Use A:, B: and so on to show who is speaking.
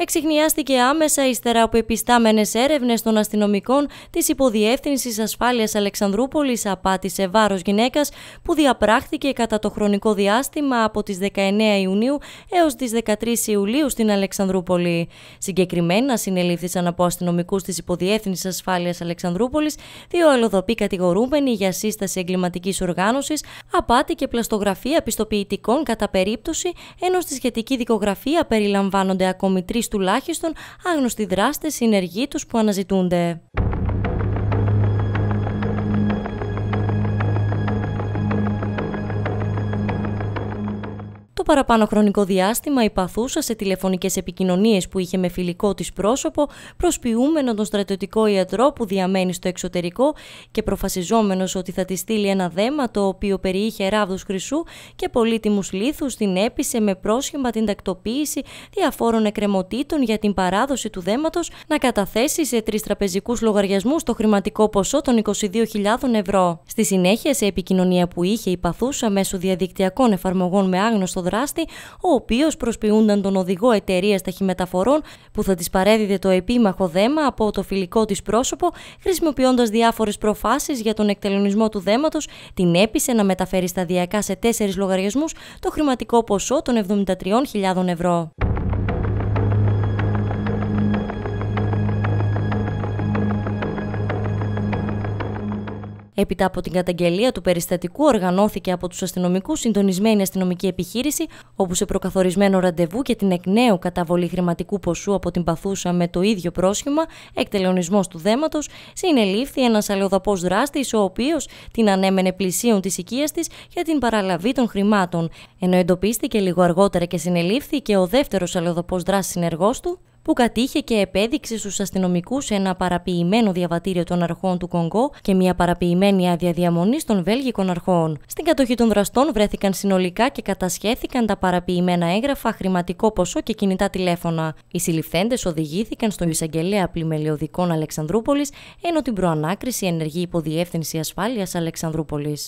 A: εξηγνιάστηκε άμεσα ύστερα από επιστάμενες έρευνες των αστυνομικών της Υποδιεύθυνσης Ασφάλειας Αλεξανδρούπολης απάτη σε βάρος γυναίκας που διαπράχθηκε κατά το χρονικό διάστημα από τις 19 Ιουνίου έως τις 13 Ιουλίου στην Αλεξανδρούπολη. Συγκεκριμένα συνελήφθησαν από αστυνομικούς της Υποδιεύθυνσης Ασφάλειας Αλεξανδρούπολης δύο αλλοδοποί κατηγορούμενοι για σύσταση εγκληματικής οργάνωσης, απάτη και πλαστογραφία πιστοποιητικών κατά περίπτωση, ενώ στη σχετική δικογραφία περιλαμβάνονται ακόμη τρεις τουλάχιστον άγνωστοι δράστες συνεργοί τους που αναζητούνται. παραπάνω χρονικό διάστημα υπαθούσα σε τηλεφωνικές επικοινωνίες που είχε με φιλικό της πρόσωπο, προσποιούμενο τον στρατιωτικό ιατρό που διαμένει στο εξωτερικό και προφασιζόμενος ότι θα της στείλει ένα δέμα το οποίο περιείχε ράβδους χρυσού και πολύτιμους λίθους την έπεισε με πρόσχημα την τακτοποίηση διαφόρων εκκρεμωτήτων για την παράδοση του δέματος να καταθέσει σε τρεις τραπεζικούς λογαριασμούς το χρηματικό ποσό των 22.000 ευρώ. Στη συνέχεια σε επικοινωνία που είχε υπαθούσα μέσω διαδικτυακών εφαρμογών με άγνωστο δράση ο οποίος προσποιούνταν τον οδηγό εταιρείας ταχυμεταφορών που θα της παρέδιδε το επίμαχο δέμα από το φιλικό της πρόσωπο, χρησιμοποιώντας διάφορες προφάσεις για τον εκτελονισμό του δέματος, την έπεισε να μεταφέρει σταδιακά σε τέσσερις λογαριασμούς το χρηματικό ποσό των 73.000 ευρώ. Έπειτα από την καταγγελία του περιστατικού, οργανώθηκε από τους αστυνομικούς συντονισμένη αστυνομική επιχείρηση, όπου σε προκαθορισμένο ραντεβού και την εκ νέου καταβολή χρηματικού ποσού από την παθούσα με το ίδιο πρόσχημα, εκτελεονισμό του δέματος, συνελήφθη ένας αλλοδαπός δράστης, ο οποίος την ανέμενε πλησίων της οικίας της για την παραλαβή των χρημάτων. Ενώ εντοπίστηκε λίγο αργότερα και συνελήφθη και ο δεύτερος αλλοδαπός δράστης συνεργός του, που κατήχε και επέδειξε στους αστυνομικούς ένα παραποιημένο διαβατήριο των αρχών του Κονγκό και μια παραποιημένη άδεια διαμονής των Βέλγικων αρχών. Στην κατοχή των δραστών βρέθηκαν συνολικά και κατασχέθηκαν τα παραποιημένα έγγραφα, χρηματικό ποσό και κινητά τηλέφωνα. Οι συλληφθέντες οδηγήθηκαν στον εισαγγελέα πλημελιωδικών Αλεξανδρούπολης ενώ την προανάκριση ενεργεί υποδιεύθυνση ασφάλειας Αλεξανδρούπολης.